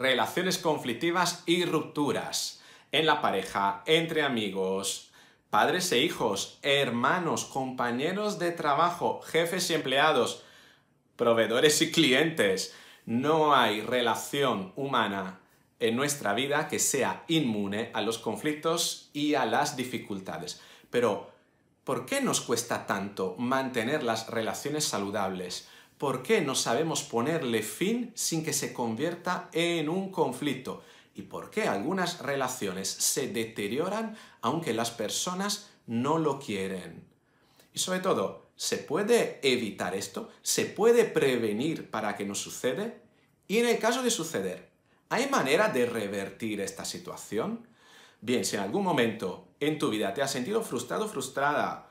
relaciones conflictivas y rupturas en la pareja, entre amigos, padres e hijos, hermanos, compañeros de trabajo, jefes y empleados, proveedores y clientes. No hay relación humana en nuestra vida que sea inmune a los conflictos y a las dificultades. Pero, ¿por qué nos cuesta tanto mantener las relaciones saludables? ¿Por qué no sabemos ponerle fin sin que se convierta en un conflicto? ¿Y por qué algunas relaciones se deterioran aunque las personas no lo quieren? Y sobre todo, ¿se puede evitar esto? ¿Se puede prevenir para que no suceda? Y en el caso de suceder, ¿hay manera de revertir esta situación? Bien, si en algún momento en tu vida te has sentido frustrado, frustrada,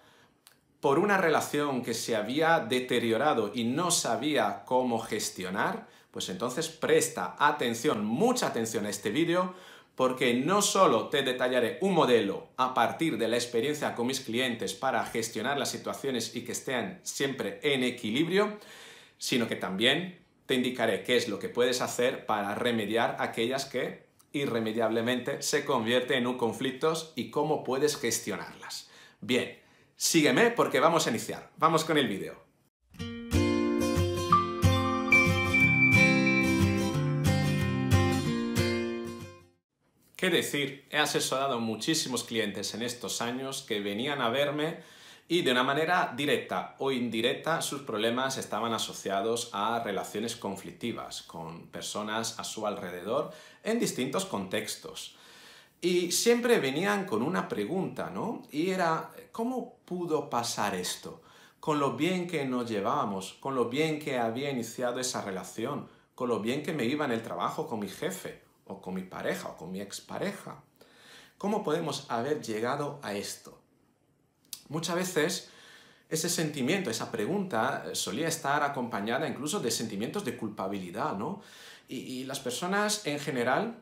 por una relación que se había deteriorado y no sabía cómo gestionar, pues entonces presta atención, mucha atención a este vídeo, porque no solo te detallaré un modelo a partir de la experiencia con mis clientes para gestionar las situaciones y que estén siempre en equilibrio, sino que también te indicaré qué es lo que puedes hacer para remediar aquellas que irremediablemente se convierten en un conflictos y cómo puedes gestionarlas. Bien, Sígueme porque vamos a iniciar. Vamos con el vídeo. ¿Qué decir? He asesorado a muchísimos clientes en estos años que venían a verme y de una manera directa o indirecta sus problemas estaban asociados a relaciones conflictivas con personas a su alrededor en distintos contextos. Y siempre venían con una pregunta, ¿no? Y era, ¿cómo pudo pasar esto? Con lo bien que nos llevábamos, con lo bien que había iniciado esa relación, con lo bien que me iba en el trabajo con mi jefe, o con mi pareja, o con mi expareja. ¿Cómo podemos haber llegado a esto? Muchas veces ese sentimiento, esa pregunta, eh, solía estar acompañada incluso de sentimientos de culpabilidad, ¿no? Y, y las personas en general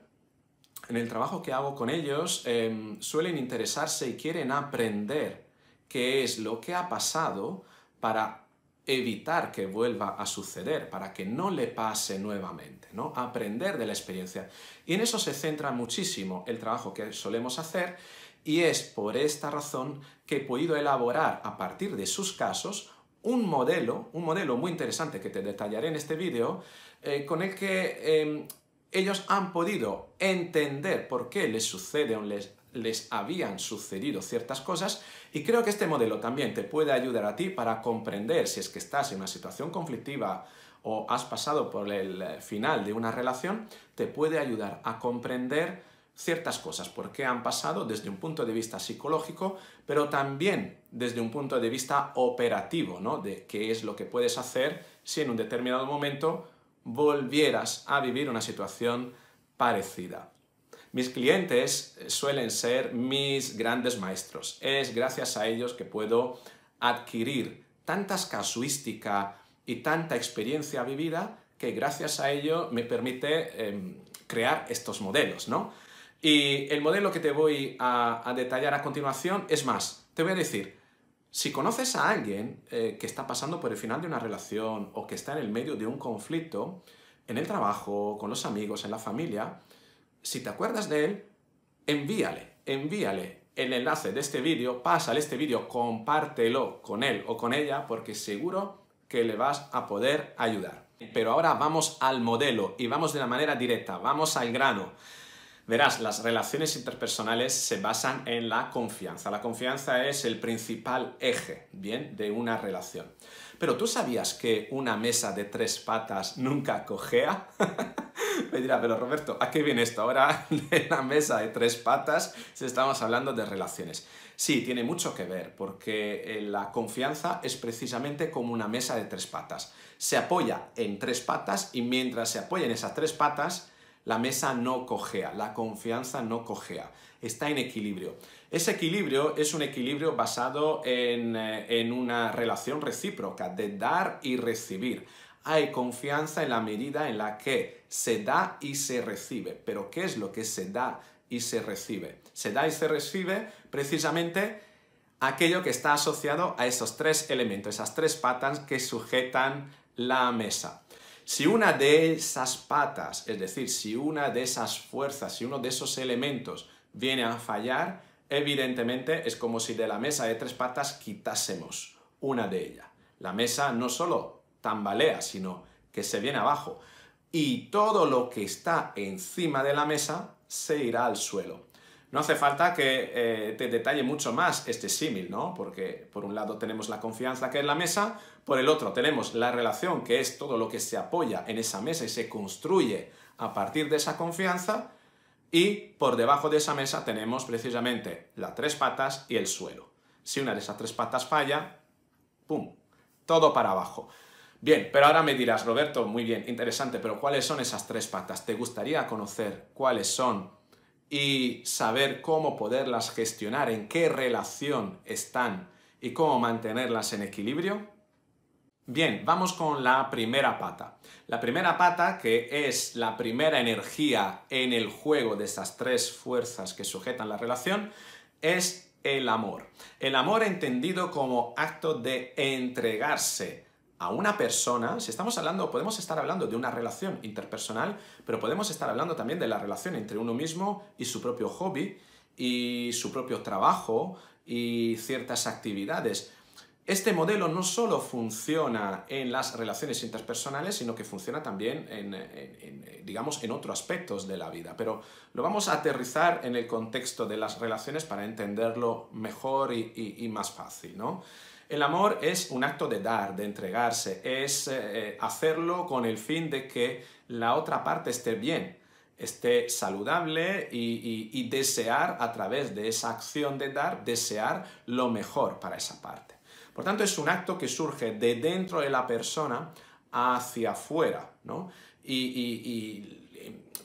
en el trabajo que hago con ellos, em, suelen interesarse y quieren aprender qué es lo que ha pasado para evitar que vuelva a suceder, para que no le pase nuevamente, ¿no? Aprender de la experiencia. Y en eso se centra muchísimo el trabajo que solemos hacer y es por esta razón que he podido elaborar a partir de sus casos un modelo, un modelo muy interesante que te detallaré en este vídeo, eh, con el que em, ellos han podido entender por qué les suceden, o les habían sucedido ciertas cosas y creo que este modelo también te puede ayudar a ti para comprender si es que estás en una situación conflictiva o has pasado por el eh, final de una relación, te puede ayudar a comprender ciertas cosas, por qué han pasado desde un punto de vista psicológico, pero también desde un punto de vista operativo, ¿no? De qué es lo que puedes hacer si en un determinado momento volvieras a vivir una situación parecida. Mis clientes suelen ser mis grandes maestros. Es gracias a ellos que puedo adquirir tantas casuística y tanta experiencia vivida que gracias a ello me permite em, crear estos modelos, ¿no? Y el modelo que te voy a, detallar a continuación es más, te voy a decir si conoces a alguien eh, que está pasando por el final de una relación o que está en el medio de un conflicto, en el trabajo, con los amigos, en la familia, si te acuerdas de él, envíale, envíale el enlace de este vídeo, pásale este vídeo, compártelo con él o con ella porque seguro que le vas a poder ayudar. Pero ahora vamos al modelo y vamos de una manera directa, vamos al grano. Verás, las relaciones interpersonales se basan en la confianza. La confianza es el principal eje, ¿bien?, de una relación. Pero tú sabías que una mesa de tres patas nunca cojea? Me dirá, pero Roberto, ¿a qué viene esto ahora de la mesa de tres patas si estamos hablando de relaciones? Sí, tiene mucho que ver, porque eh, la confianza es precisamente como una mesa de tres patas. Se apoya en tres patas y mientras se apoya en esas tres patas, la mesa no cojea, la confianza no cojea, está en equilibrio. Ese equilibrio es un equilibrio basado en, eh, en una relación recíproca de dar y recibir. Hay confianza en la medida en la que se da y se recibe. Pero ¿qué es lo que se da y se recibe? Se da y se recibe precisamente aquello que está asociado a esos tres elementos, esas tres patas que sujetan la mesa. Si una de esas patas, es decir, si una de esas fuerzas, si uno de esos elementos viene a fallar, evidentemente es como si de la mesa de tres patas quitásemos una de ellas. La mesa no solo tambalea, sino que se viene abajo. Y todo lo que está encima de la mesa se irá al suelo. No hace falta que eh, te detalle mucho más este símil, ¿no? Porque por un lado tenemos la confianza que es la mesa, por el otro tenemos la relación que es todo lo que se apoya en esa mesa y se construye a partir de esa confianza, y por debajo de esa mesa tenemos precisamente las tres patas y el suelo. Si una de esas tres patas falla, ¡pum! Todo para abajo. Bien, pero ahora me dirás, Roberto, muy bien, interesante, pero ¿cuáles son esas tres patas? ¿Te gustaría conocer cuáles son y saber cómo poderlas gestionar, en qué relación están y cómo mantenerlas en equilibrio? Bien, vamos con la primera pata. La primera pata, que es la primera energía en el juego de estas tres fuerzas que sujetan la relación, es el amor. El amor entendido como acto de entregarse, a una persona, si estamos hablando, podemos estar hablando de una relación interpersonal, pero podemos estar hablando también de la relación entre uno mismo y su propio hobby y su propio trabajo y ciertas actividades. Este modelo no solo funciona en las relaciones interpersonales, sino que funciona también en, digamos, en otros aspectos de la vida. Pero lo vamos a aterrizar en el contexto de las relaciones para entenderlo mejor y, más fácil, el amor es un acto de dar, de entregarse, es eh, eh, hacerlo con el fin de que la otra parte esté bien, esté saludable y, desear a través de esa acción de dar, desear lo mejor para esa parte. Por tanto, es un acto que surge de dentro de la persona hacia afuera, y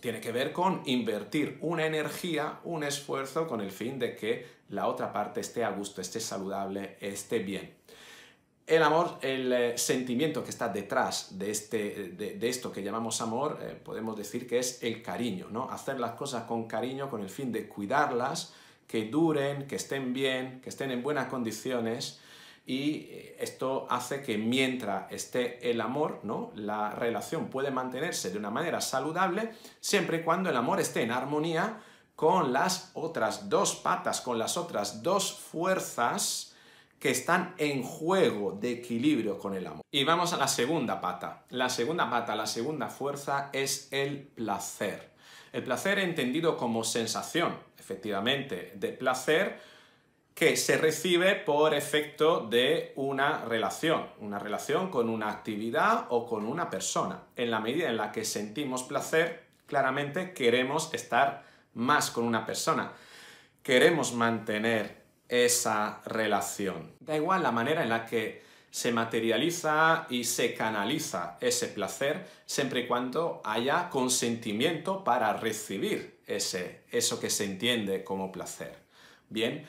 tiene que ver con invertir una energía, un esfuerzo con el fin de que la otra parte esté a gusto, esté saludable, esté bien. El amor, el eh, sentimiento que está detrás de, este, esto que llamamos amor, eh, podemos decir que es el cariño, ¿no? Hacer las cosas con cariño con el fin de cuidarlas, que duren, que estén bien, que estén en buenas condiciones y eh, esto hace que mientras esté el amor, ¿no? La relación puede mantenerse de una manera saludable siempre y cuando el amor esté en armonía con las otras dos patas, con las otras dos fuerzas que están en juego de equilibrio con el amor. Y vamos a la segunda pata. La segunda pata, la segunda fuerza es el placer. El placer entendido como sensación, efectivamente, de placer que se recibe por efecto de una relación, una relación con una actividad o con una persona. En la medida en la que sentimos placer, claramente queremos estar más con una persona, queremos mantener esa relación. Da igual la manera en la que se materializa y se canaliza ese placer siempre y cuando haya consentimiento para recibir ese, eso que se entiende como placer. Bien,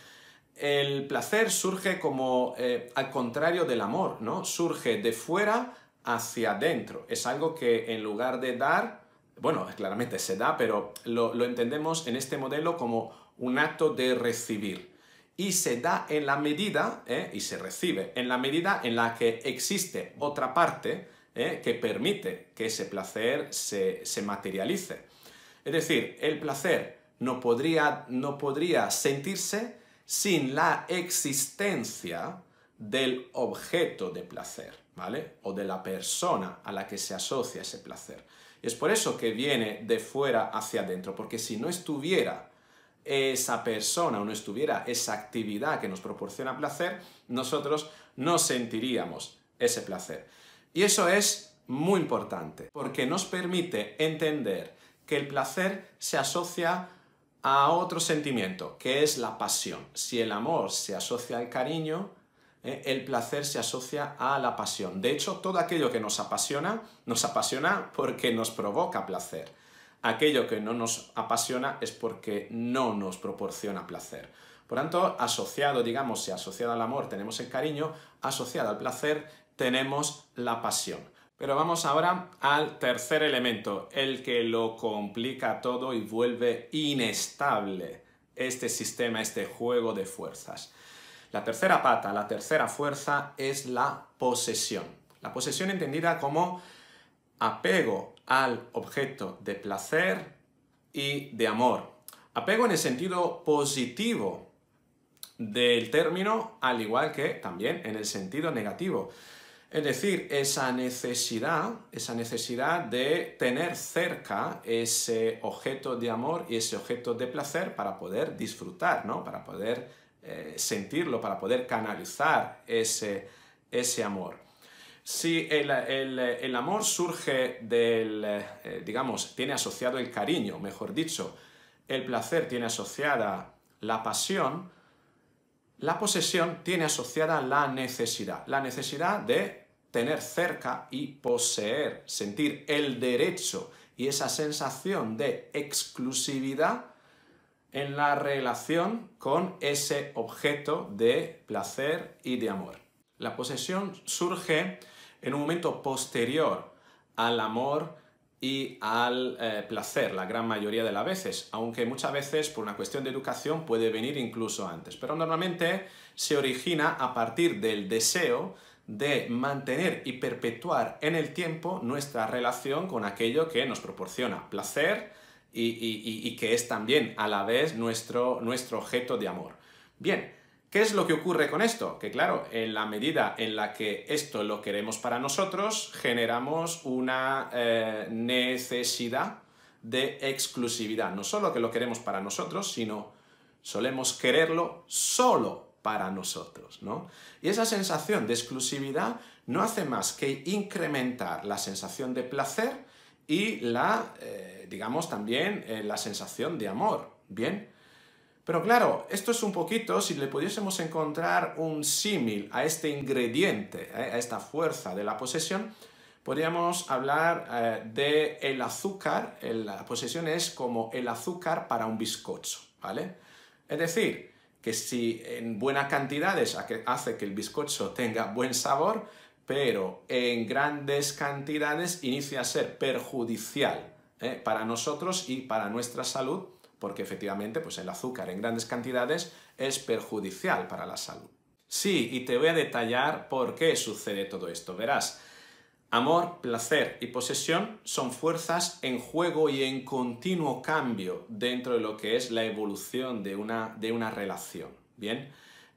el placer surge como eh, al contrario del amor, ¿no? Surge de fuera hacia adentro. Es algo que en lugar de dar, bueno, claramente se da, pero lo, entendemos en este modelo como un acto de recibir. Y se da en la medida, ¿eh? y se recibe, en la medida en la que existe otra parte ¿eh? que permite que ese placer se, materialice. Es decir, el placer no no podría sentirse sin la existencia del objeto de placer, ¿vale? O de la persona a la que se asocia ese placer. Es por eso que viene de fuera hacia adentro, porque si no estuviera esa persona o no estuviera esa actividad que nos proporciona placer, nosotros no sentiríamos ese placer. Y eso es muy importante, porque nos permite entender que el placer se asocia a otro sentimiento, que es la pasión. Si el amor se asocia al cariño, eh, el placer se asocia a la pasión. De hecho, todo aquello que nos apasiona, nos apasiona porque nos provoca placer. Aquello que no nos apasiona es porque no nos proporciona placer. Por tanto, asociado, digamos, si asociado al amor tenemos el cariño, asociado al placer tenemos la pasión. Pero vamos ahora al tercer elemento, el que lo complica todo y vuelve inestable este sistema, este juego de fuerzas. La tercera pata, la tercera fuerza es la posesión. La posesión entendida como apego al objeto de placer y de amor. Apego en el sentido positivo del término, al igual que también en el sentido negativo. Es decir, esa necesidad, esa necesidad de tener cerca ese objeto de amor y ese objeto de placer para poder disfrutar, Para poder eh, sentirlo, para poder canalizar ese, ese amor. Si el, amor surge del, eh, digamos, tiene asociado el cariño, mejor dicho, el placer tiene asociada la pasión, la posesión tiene asociada la necesidad, la necesidad de tener cerca y poseer, sentir el derecho y esa sensación de exclusividad en la relación con ese objeto de placer y de amor. La posesión surge en un momento posterior al amor y al eh, placer, la gran mayoría de las veces, aunque muchas veces por una cuestión de educación puede venir incluso antes, pero normalmente se origina a partir del deseo de mantener y perpetuar en el tiempo nuestra relación con aquello que nos proporciona placer y, que es también a la vez nuestro, nuestro objeto de amor. Bien, ¿Qué es lo que ocurre con esto? Que claro, en la medida en la que esto lo queremos para nosotros, generamos una eh, necesidad de exclusividad. No solo que lo queremos para nosotros, sino solemos quererlo solo para nosotros, ¿no? Y esa sensación de exclusividad no hace más que incrementar la sensación de placer y la, eh, digamos, también eh, la sensación de amor, ¿bien? Pero claro, esto es un poquito, si le pudiésemos encontrar un símil a este ingrediente, eh, a esta fuerza de la posesión, podríamos hablar de el azúcar, la posesión es como el azúcar para un bizcocho, ¿vale? Es decir, que si en buenas cantidades hace que el bizcocho tenga buen sabor, pero en grandes cantidades inicia a ser perjudicial ¿eh? para nosotros y para nuestra salud, porque efectivamente pues el azúcar en grandes cantidades es perjudicial para la salud. Sí, y te voy a detallar por qué sucede todo esto. Verás, Amor, placer y posesión son fuerzas en juego y en continuo cambio dentro de lo que es la evolución de una, de una relación. Bien,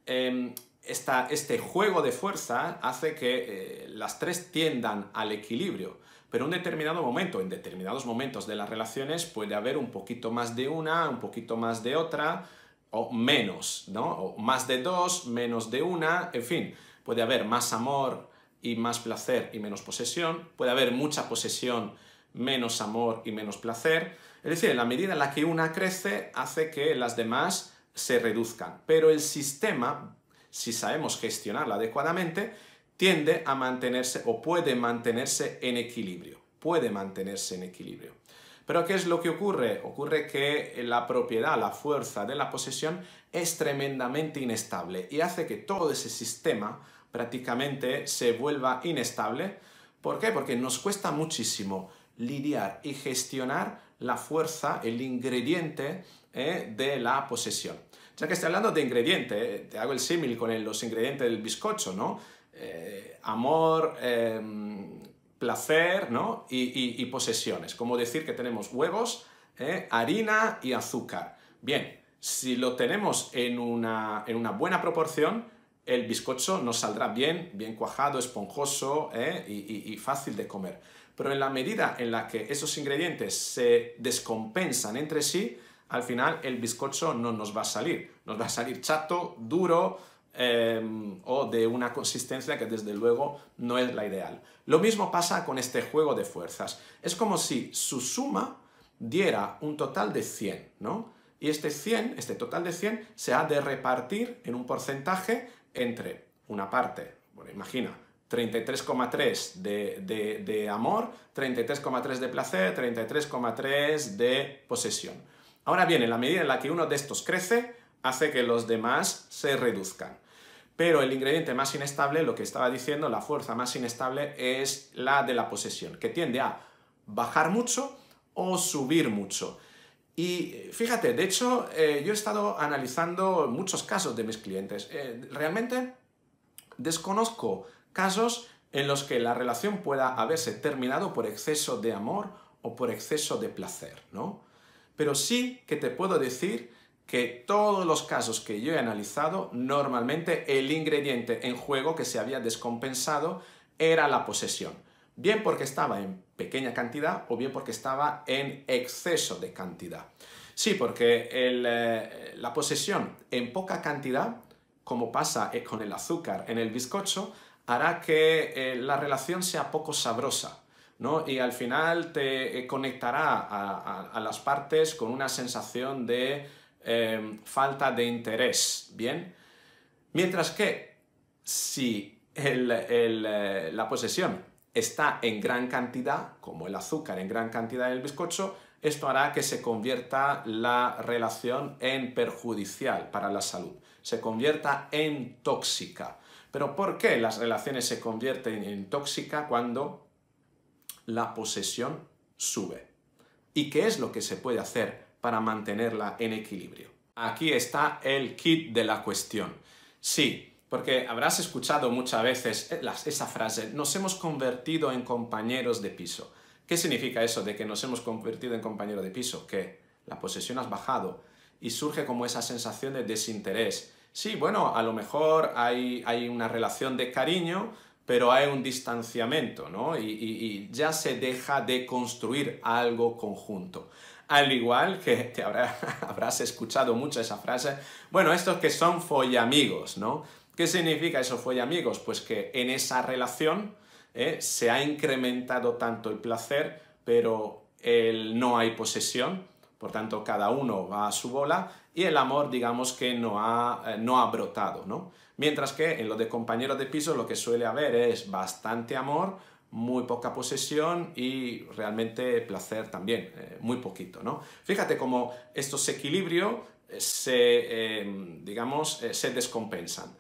em, este juego de fuerza hace que eh, las tres tiendan al equilibrio pero en un determinado momento, en determinados momentos de las relaciones, puede haber un poquito más de una, un poquito más de otra, o menos, ¿no? O más de dos, menos de una, en fin, puede haber más amor, y más placer y menos posesión, puede haber mucha posesión, menos amor y menos placer. Es decir, en la medida en la que una crece hace que las demás se reduzcan. Pero el sistema, si sabemos gestionarla adecuadamente, tiende a mantenerse o puede mantenerse en equilibrio. Puede mantenerse en equilibrio. Pero ¿qué es lo que ocurre? Ocurre que la propiedad, la fuerza de la posesión es tremendamente inestable y hace que todo ese sistema prácticamente se vuelva inestable. ¿Por qué? Porque nos cuesta muchísimo lidiar y gestionar la fuerza, el ingrediente eh, de la posesión. Ya que estoy hablando de ingrediente, eh, te hago el símil con los ingredientes del bizcocho, ¿no? Eh, amor, em, placer ¿no? y, posesiones, como decir que tenemos huevos, ¿eh? harina y azúcar. Bien, si lo tenemos en una, buena proporción, el bizcocho nos saldrá bien, bien cuajado, esponjoso ¿eh? y, y, fácil de comer. Pero en la medida en la que esos ingredientes se descompensan entre sí, al final el bizcocho no nos va a salir. Nos va a salir chato, duro, Em, o de una consistencia que desde luego no es la ideal. Lo mismo pasa con este juego de fuerzas. Es como si su suma diera un total de 100, ¿no? Y este 100, este total de 100, se ha de repartir en un porcentaje entre una parte, bueno, imagina, 33,3 de, amor, 33,3 de placer, 33,3 de posesión. Ahora bien, en la medida en la que uno de estos crece, hace que los demás se reduzcan. Pero el ingrediente más inestable, lo que estaba diciendo, la fuerza más inestable es la de la posesión, que tiende a bajar mucho o subir mucho. Y fíjate, de hecho, eh, yo he estado analizando muchos casos de mis clientes. Eh, realmente desconozco casos en los que la relación pueda haberse terminado por exceso de amor o por exceso de placer, ¿no? Pero sí que te puedo decir que todos los casos que yo he analizado, normalmente el ingrediente en juego que se había descompensado era la posesión. Bien porque estaba en pequeña cantidad o bien porque estaba en exceso de cantidad. Sí, porque eh, la posesión en poca cantidad, como pasa eh, con el azúcar en el bizcocho, hará que eh, la relación sea poco sabrosa, ¿no? Y al final te conectará a las partes con una sensación de Em, falta de interés, ¿bien? Mientras que si eh, la posesión está en gran cantidad, como el azúcar en gran cantidad en el bizcocho, esto hará que se convierta la relación en perjudicial para la salud, se convierta en tóxica. Pero ¿por qué las relaciones se convierten en tóxica cuando la posesión sube? ¿Y qué es lo que se puede hacer para mantenerla en equilibrio. Aquí está el kit de la cuestión. Sí, porque habrás escuchado muchas veces eh, esa frase, nos hemos convertido en compañeros de piso. ¿Qué significa eso de que nos hemos convertido en compañero de piso? Que la posesión has bajado y surge como esa sensación de desinterés. Sí, bueno, a lo mejor hay, una relación de cariño, pero hay un distanciamiento, y ya se deja de construir algo conjunto. Al igual que habrás escuchado mucho esa frase, bueno, estos que son follamigos, ¿no? ¿Qué significa eso follamigos? Pues que en esa relación eh, se ha incrementado tanto el placer, pero no hay posesión, por tanto cada uno va a su bola y el amor digamos que no ha, eh, no ha brotado, ¿no? Mientras que en lo de compañeros de piso lo que suele haber es bastante amor, muy poca posesión y realmente placer también, eh, muy poquito, ¿no? Fíjate cómo estos equilibrios eh, se, eh, digamos, se descompensan.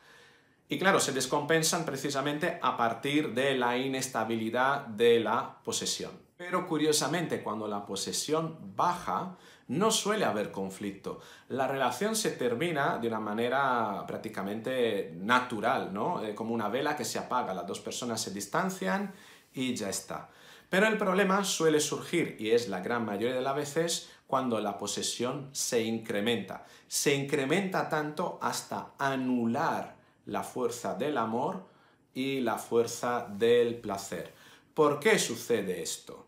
Y claro, se descompensan precisamente a partir de la inestabilidad de la posesión. Pero curiosamente, cuando la posesión baja, no suele haber conflicto. La relación se termina de una manera prácticamente natural, ¿no? como una vela que se apaga. Las dos personas se distancian y ya está. Pero el problema suele surgir, y es la gran mayoría de las veces, cuando la posesión se incrementa. Se incrementa tanto hasta anular la fuerza del amor y la fuerza del placer. ¿Por qué sucede esto?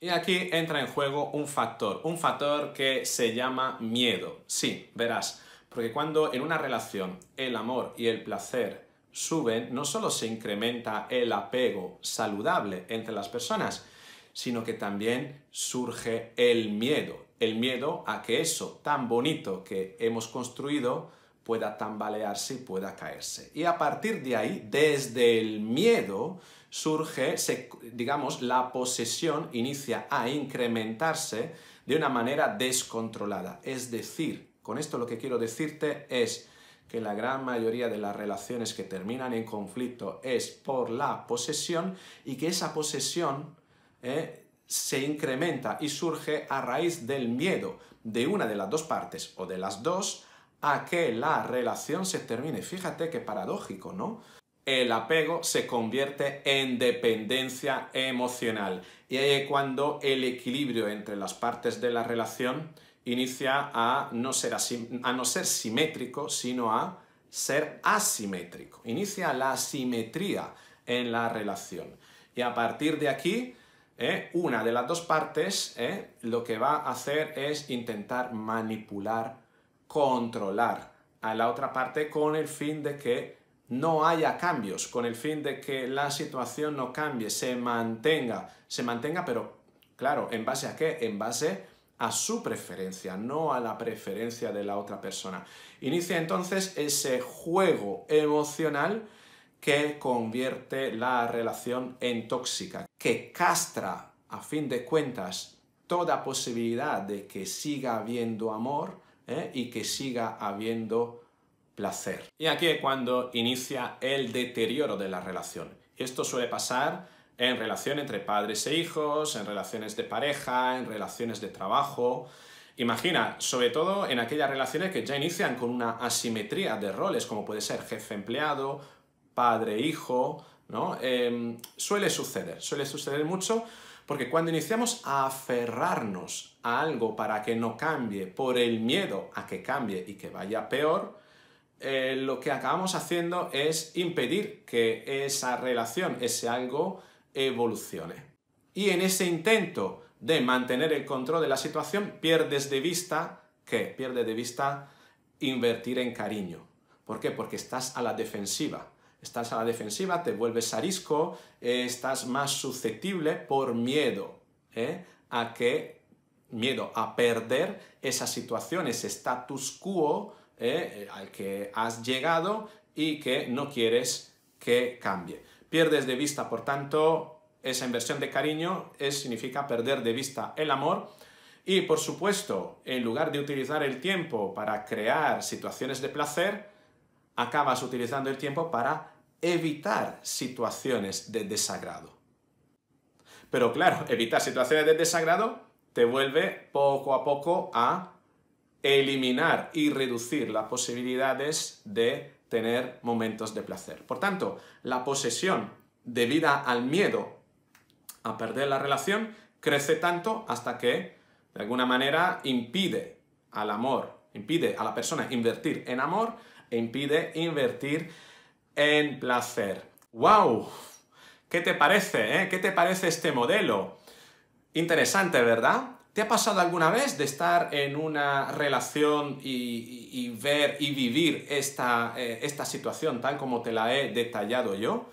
Y aquí entra en juego un factor, un factor que se llama miedo. Sí, verás, porque cuando en una relación el amor y el placer suben, no solo se incrementa el apego saludable entre las personas, sino que también surge el miedo, el miedo a que eso tan bonito que hemos construido pueda tambalearse y pueda caerse. Y a partir de ahí, desde el miedo, surge, se, digamos, la posesión inicia a incrementarse de una manera descontrolada. Es decir, con esto lo que quiero decirte es, que la gran mayoría de las relaciones que terminan en conflicto es por la posesión y que esa posesión eh, se incrementa y surge a raíz del miedo de una de las dos partes o de las dos a que la relación se termine. Fíjate qué paradójico, ¿no? El apego se convierte en dependencia emocional y ahí cuando el equilibrio entre las partes de la relación inicia a no ser, a no ser simétrico, sino a ser asimétrico. Inicia la simetría en la relación. Y a partir de aquí, eh, una de las dos partes eh, lo que va a hacer es intentar manipular, controlar a la otra parte con el fin de que no haya cambios, con el fin de que la situación no cambie, se mantenga, se mantenga, pero claro, ¿en base a qué? En base a su preferencia, no a la preferencia de la otra persona. Inicia entonces ese juego emocional que convierte la relación en tóxica, que castra, a fin de cuentas, toda posibilidad de que siga habiendo amor ¿eh? y que siga habiendo placer. Y aquí es cuando inicia el deterioro de la relación. Esto suele pasar en relación entre padres e hijos, en relaciones de pareja, en relaciones de trabajo. Imagina, sobre todo en aquellas relaciones que ya inician con una asimetría de roles, como puede ser jefe-empleado, padre-hijo, ¿no? Em, suele suceder, suele suceder mucho, porque cuando iniciamos a aferrarnos a algo para que no cambie por el miedo a que cambie y que vaya peor, eh, lo que acabamos haciendo es impedir que esa relación, ese algo, evolucione. Y en ese intento de mantener el control de la situación, pierdes de vista, que Pierdes de vista invertir en cariño. ¿Por qué? Porque estás a la defensiva. Estás a la defensiva, te vuelves arisco, eh, estás más susceptible por miedo ¿eh? a que, miedo a perder esa situación, ese status quo ¿eh? al que has llegado y que no quieres que cambie. Pierdes de vista, por tanto, esa inversión de cariño es, significa perder de vista el amor. Y, por supuesto, en lugar de utilizar el tiempo para crear situaciones de placer, acabas utilizando el tiempo para evitar situaciones de desagrado. Pero claro, evitar situaciones de desagrado te vuelve poco a poco a eliminar y reducir las posibilidades de tener momentos de placer. Por tanto, la posesión debida al miedo a perder la relación crece tanto hasta que, de alguna manera, impide al amor, impide a la persona invertir en amor e impide invertir en placer. ¡Wow! ¿Qué te parece? Eh? ¿Qué te parece este modelo? Interesante, ¿verdad? ¿Te ha pasado alguna vez de estar en una relación y, ver y vivir esta, eh, esta situación tal como te la he detallado yo?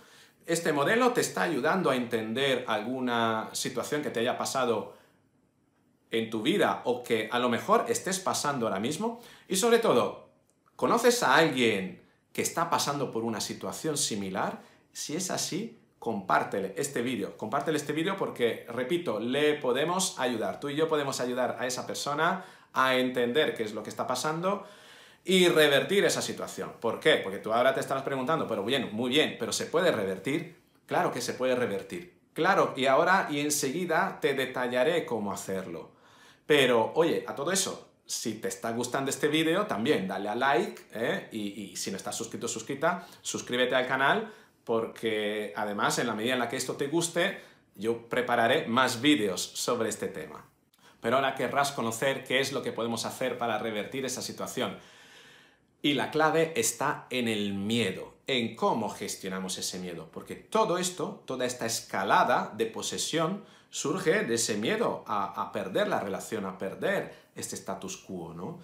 Este modelo te está ayudando a entender alguna situación que te haya pasado en tu vida o que a lo mejor estés pasando ahora mismo. Y sobre todo, ¿conoces a alguien que está pasando por una situación similar? Si es así, compártele este vídeo. Compártele este vídeo porque, repito, le podemos ayudar. Tú y yo podemos ayudar a esa persona a entender qué es lo que está pasando y revertir esa situación. ¿Por qué? Porque tú ahora te estarás preguntando, pero bien, muy bien, pero ¿se puede revertir? Claro que se puede revertir. Claro, y ahora y enseguida te detallaré cómo hacerlo. Pero, oye, a todo eso, si te está gustando este vídeo, también dale a like, ¿eh? y, si no estás suscrito, suscrita, suscríbete al canal, porque además en la medida en la que esto te guste, yo prepararé más vídeos sobre este tema. Pero ahora querrás conocer qué es lo que podemos hacer para revertir esa situación. Y la clave está en el miedo, en cómo gestionamos ese miedo, porque todo esto, toda esta escalada de posesión, surge de ese miedo a, perder la relación, a perder este status quo, ¿no?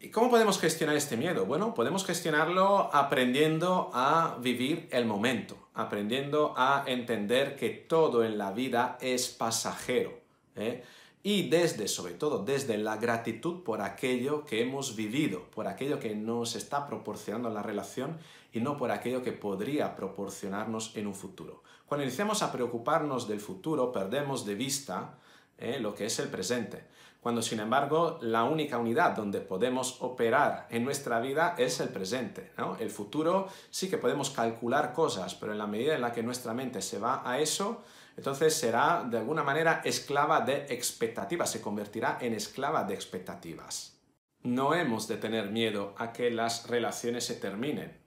¿Y cómo podemos gestionar este miedo? Bueno, podemos gestionarlo aprendiendo a vivir el momento, aprendiendo a entender que todo en la vida es pasajero. ¿eh? Y desde, sobre todo, desde la gratitud por aquello que hemos vivido, por aquello que nos está proporcionando la relación y no por aquello que podría proporcionarnos en un futuro. Cuando iniciamos a preocuparnos del futuro, perdemos de vista eh, lo que es el presente. Cuando sin embargo la única unidad donde podemos operar en nuestra vida es el presente. El futuro sí que podemos calcular cosas, pero en la medida en la que nuestra mente se va a eso, entonces será de alguna manera esclava de expectativas, se convertirá en esclava de expectativas. No hemos de tener miedo a que las relaciones se terminen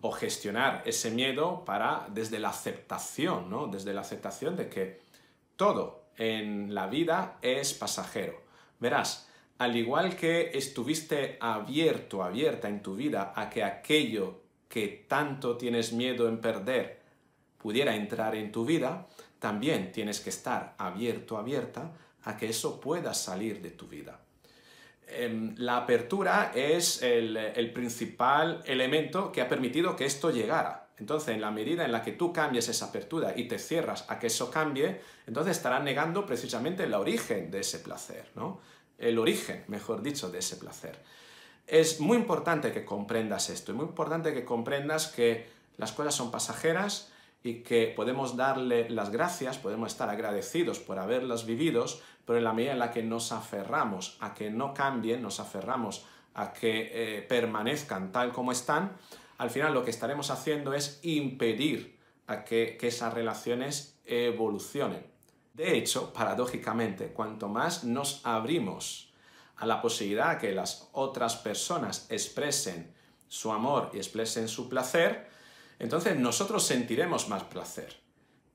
o gestionar ese miedo para desde la aceptación, ¿no? Desde la aceptación de que todo en la vida es pasajero. Verás, al igual que estuviste abierto, abierta en tu vida a que aquello que tanto tienes miedo en perder pudiera entrar en tu vida, también tienes que estar abierto, abierta a que eso pueda salir de tu vida. Em, la apertura es el, el principal elemento que ha permitido que esto llegara entonces, en la medida en la que tú cambies esa apertura y te cierras a que eso cambie, entonces estarás negando precisamente el origen de ese placer, ¿no? El origen, mejor dicho, de ese placer. Es muy importante que comprendas esto, es muy importante que comprendas que las cosas son pasajeras y que podemos darle las gracias, podemos estar agradecidos por haberlas vivido, pero en la medida en la que nos aferramos a que no cambien, nos aferramos a que eh, permanezcan tal como están, al final lo que estaremos haciendo es impedir a que, esas relaciones evolucionen. De hecho, paradójicamente, cuanto más nos abrimos a la posibilidad que las otras personas expresen su amor y expresen su placer, entonces nosotros sentiremos más placer.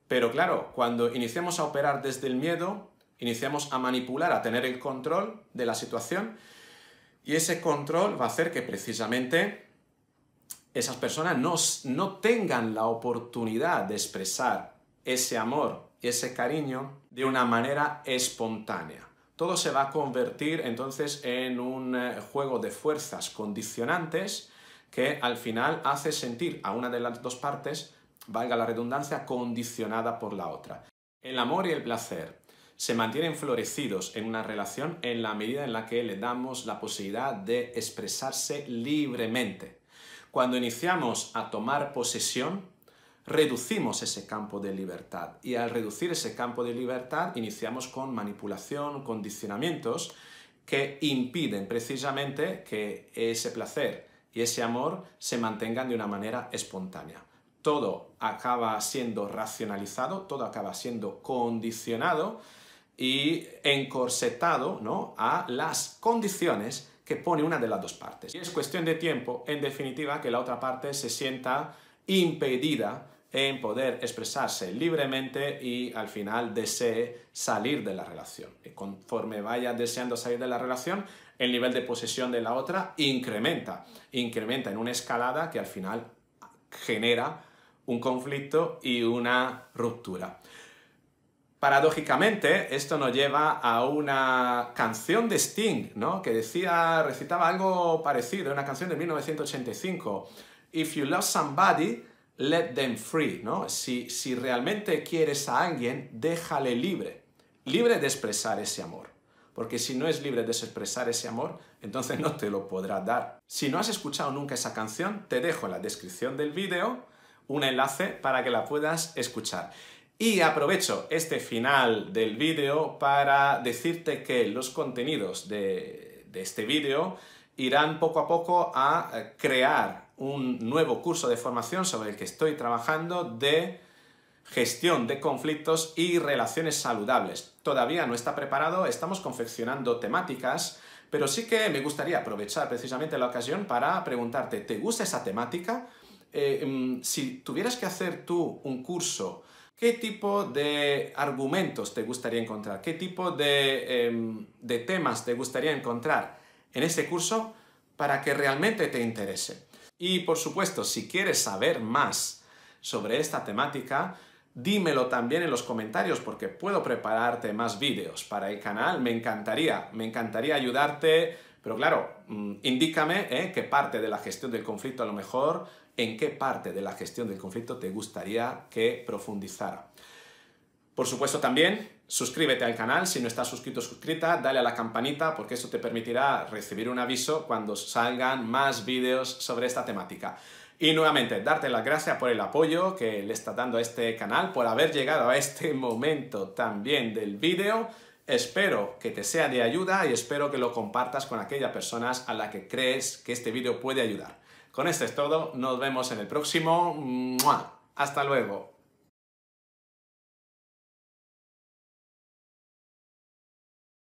Pero claro, cuando iniciamos a operar desde el miedo, iniciamos a manipular, a tener el control de la situación, y ese control va a hacer que precisamente esas personas no, tengan la oportunidad de expresar ese amor, y ese cariño de una manera espontánea. Todo se va a convertir entonces en un eh, juego de fuerzas condicionantes que al final hace sentir a una de las dos partes, valga la redundancia, condicionada por la otra. El amor y el placer se mantienen florecidos en una relación en la medida en la que le damos la posibilidad de expresarse libremente. Cuando iniciamos a tomar posesión, reducimos ese campo de libertad y al reducir ese campo de libertad iniciamos con manipulación, condicionamientos que impiden precisamente que ese placer y ese amor se mantengan de una manera espontánea. Todo acaba siendo racionalizado, todo acaba siendo condicionado y encorsetado ¿no? a las condiciones que pone una de las dos partes. Y es cuestión de tiempo, en definitiva, que la otra parte se sienta impedida en poder expresarse libremente y al final desee salir de la relación. Y conforme vaya deseando salir de la relación, el nivel de posesión de la otra incrementa, incrementa en una escalada que al final genera un conflicto y una ruptura. Paradójicamente, esto nos lleva a una canción de Sting, ¿no? Que decía, recitaba algo parecido, una canción de 1985. If you love somebody, let them free, ¿no? Si, si realmente quieres a alguien, déjale libre. Libre de expresar ese amor. Porque si no es libre de expresar ese amor, entonces no te lo podrá dar. Si no has escuchado nunca esa canción, te dejo en la descripción del vídeo un enlace para que la puedas escuchar. Y aprovecho este final del vídeo para decirte que los contenidos de, este vídeo irán poco a poco a crear un nuevo curso de formación sobre el que estoy trabajando de gestión de conflictos y relaciones saludables. Todavía no está preparado, estamos confeccionando temáticas, pero sí que me gustaría aprovechar precisamente la ocasión para preguntarte, ¿te gusta esa temática? Eh, mm, si tuvieras que hacer tú un curso ¿Qué tipo de argumentos te gustaría encontrar? ¿Qué tipo em, de, temas te gustaría encontrar en este curso para que realmente te interese? Y por supuesto, si quieres saber más sobre esta temática, dímelo también en los comentarios porque puedo prepararte más vídeos para el canal. Me encantaría, me encantaría ayudarte, pero claro, mm, indícame eh, qué parte de la gestión del conflicto a lo mejor en qué parte de la gestión del conflicto te gustaría que profundizara. Por supuesto también, suscríbete al canal si no estás suscrito o suscrita, dale a la campanita porque eso te permitirá recibir un aviso cuando salgan más vídeos sobre esta temática. Y nuevamente, darte las gracias por el apoyo que le está dando a este canal, por haber llegado a este momento también del vídeo. Espero que te sea de ayuda y espero que lo compartas con aquellas personas a las que crees que este vídeo puede ayudar. Con esto es todo, nos vemos en el próximo. Hasta luego.